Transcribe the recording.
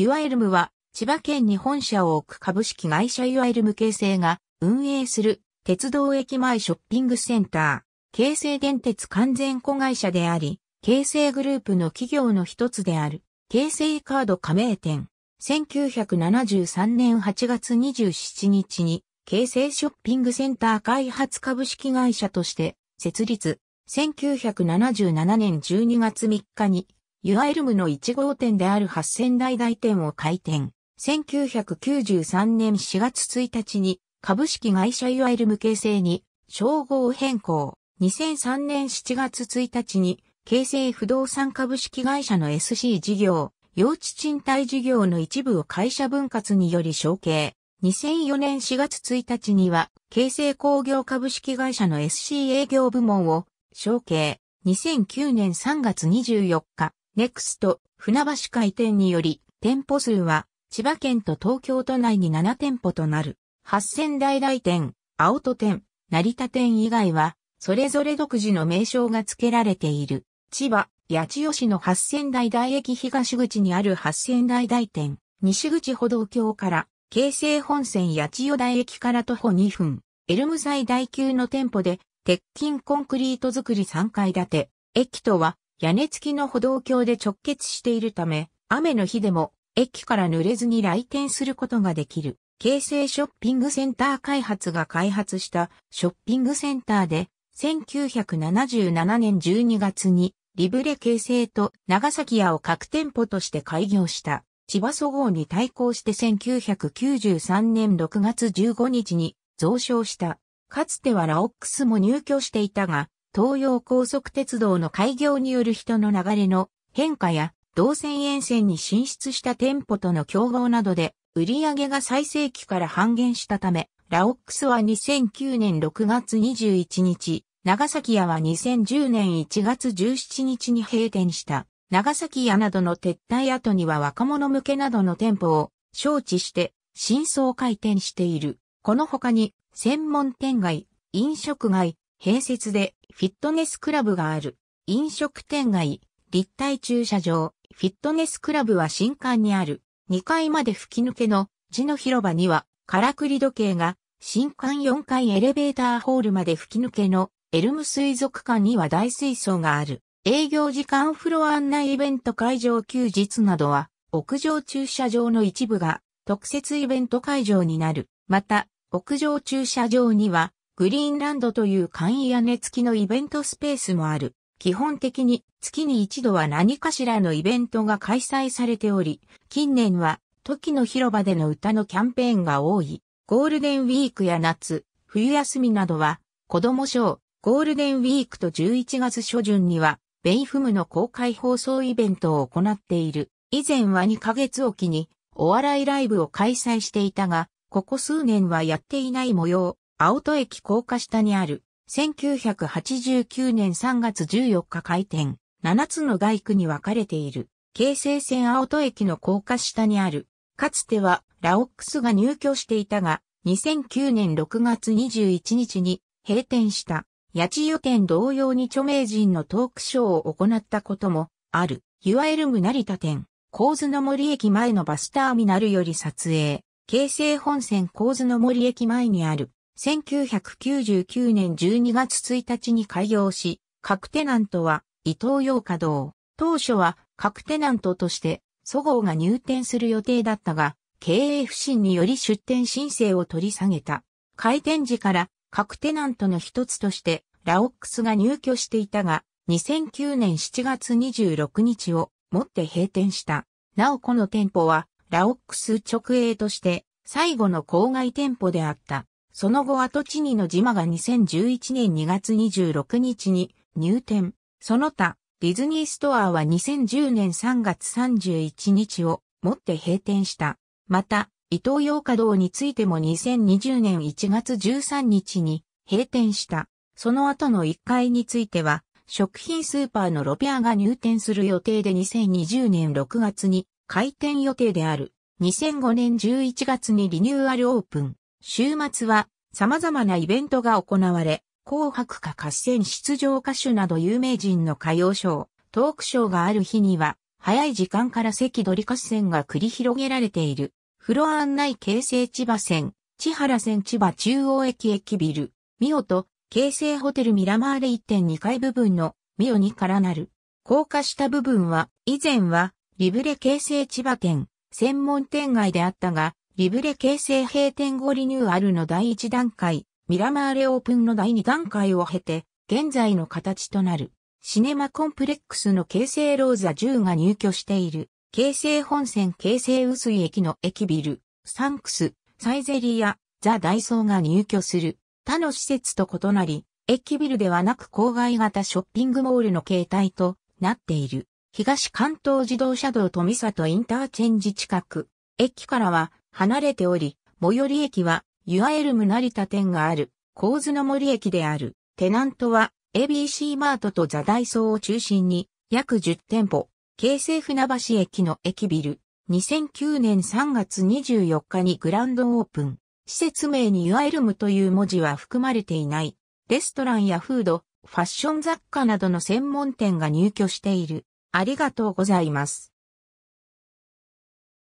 ユアエルムは、千葉県に本社を置く株式会社ユアエルム形成が運営する鉄道駅前ショッピングセンター、京成電鉄完全子会社であり、京成グループの企業の一つである、京成カード加盟店。1973年8月27日に、京成ショッピングセンター開発株式会社として設立。1977年12月3日にユアエルムの1号店である8000台台店を開店。1993年4月1日に株式会社ユアエルム形成に称号変更。2003年7月1日に形成不動産株式会社の SC 事業、用地賃貸事業の一部を会社分割により承継。2004年4月1日には、形成工業株式会社の SC 営業部門を承継。2009年3月24日、ネクスト船橋開店により、店舗数は千葉県と東京都内に7店舗となる。八千代来店、青戸店、成田店以外は、それぞれ独自の名称が付けられている。千葉、八千代市の八千代台駅東口にある八千代台店、西口歩道橋から、京成本線八千代台駅から徒歩2分、エルム材大級の店舗で、鉄筋コンクリート造り3階建て、駅とは屋根付きの歩道橋で直結しているため、雨の日でも駅から濡れずに来店することができる。京成ショッピングセンター開発が開発したショッピングセンターで、1977年12月にリブレ京成と長崎屋を各店舗として開業した。千葉総合に対抗して1993年6月15日に増床した。かつてはラオックスも入居していたが、東洋高速鉄道の開業による人の流れの変化や動線沿線に進出した店舗との競合などで売上が最盛期から半減したため、ラオックスは2009年6月21日、長崎屋は2010年1月17日に閉店した。長崎屋などの撤退後には若者向けなどの店舗を招致して新装開店している。この他に専門店街、飲食街、併設でフィットネスクラブがある。飲食店街、立体駐車場、フィットネスクラブは新館にある。2階まで吹き抜けの地の広場には、からくり時計が、新館4階エレベーターホールまで吹き抜けのエルム水族館には大水槽がある。営業時間フロア案内イベント会場休日などは、屋上駐車場の一部が特設イベント会場になる。また、屋上駐車場には、グリーンランドという簡易屋根付きのイベントスペースもある。基本的に月に一度は何かしらのイベントが開催されており、近年は時の広場での歌のキャンペーンが多い。ゴールデンウィークや夏、冬休みなどは子供ショー、ゴールデンウィークと11月初旬にはベイフムの公開放送イベントを行っている。以前は2ヶ月おきにお笑いライブを開催していたが、ここ数年はやっていない模様。青戸駅高架下にある、1989年3月14日開店、7つの街区に分かれている、京成線青戸駅の高架下にある、かつてはラオックスが入居していたが、2009年6月21日に閉店した、八千代店同様に著名人のトークショーを行ったこともある、いわゆるム成田店、構図の森駅前のバスターミナルより撮影、京成本線構図の森駅前にある、1999年12月1日に開業し、各テナントは伊東洋華堂。当初は各テナントとして、祖号が入店する予定だったが、経営不振により出店申請を取り下げた。開店時から各テナントの一つとして、ラオックスが入居していたが、2009年7月26日をもって閉店した。なおこの店舗は、ラオックス直営として、最後の郊外店舗であった。その後跡地にの島が2011年2月26日に入店。その他、ディズニーストアは2010年3月31日をもって閉店した。また、伊東洋華堂についても2020年1月13日に閉店した。その後の1階については、食品スーパーのロペアが入店する予定で2020年6月に開店予定である。2005年11月にリニューアルオープン。週末は様々なイベントが行われ、紅白歌合戦出場歌手など有名人の歌謡ショー、トークショーがある日には、早い時間から席取合戦が繰り広げられている。フロア案内京成千葉線、千原線千葉中央駅駅ビル、ミオと京成ホテルミラマーレ1.2階部分のミオにからなる。高架下部分は、以前は、リブレ京成千葉店、専門店街であったが、リブレ形成閉店後リニューアルの第1段階、ミラマーレオープンの第2段階を経て、現在の形となる、シネマコンプレックスの京成ローザ10が入居している、京成本線京成薄い駅の駅ビル、サンクス、サイゼリア、ザ・ダイソーが入居する、他の施設と異なり、駅ビルではなく郊外型ショッピングモールの形態となっている。東関東自動車道富里インターチェンジ近く、駅からは離れており、最寄り駅は、ユアエルム成田店がある、構図の森駅である。テナントは、ABC マートとザダイソーを中心に、約10店舗、京成船橋駅の駅ビル。2009年3月24日にグランドオープン。施設名にユアエルムという文字は含まれていない。レストランやフード、ファッション雑貨などの専門店が入居している。ありがとうございます。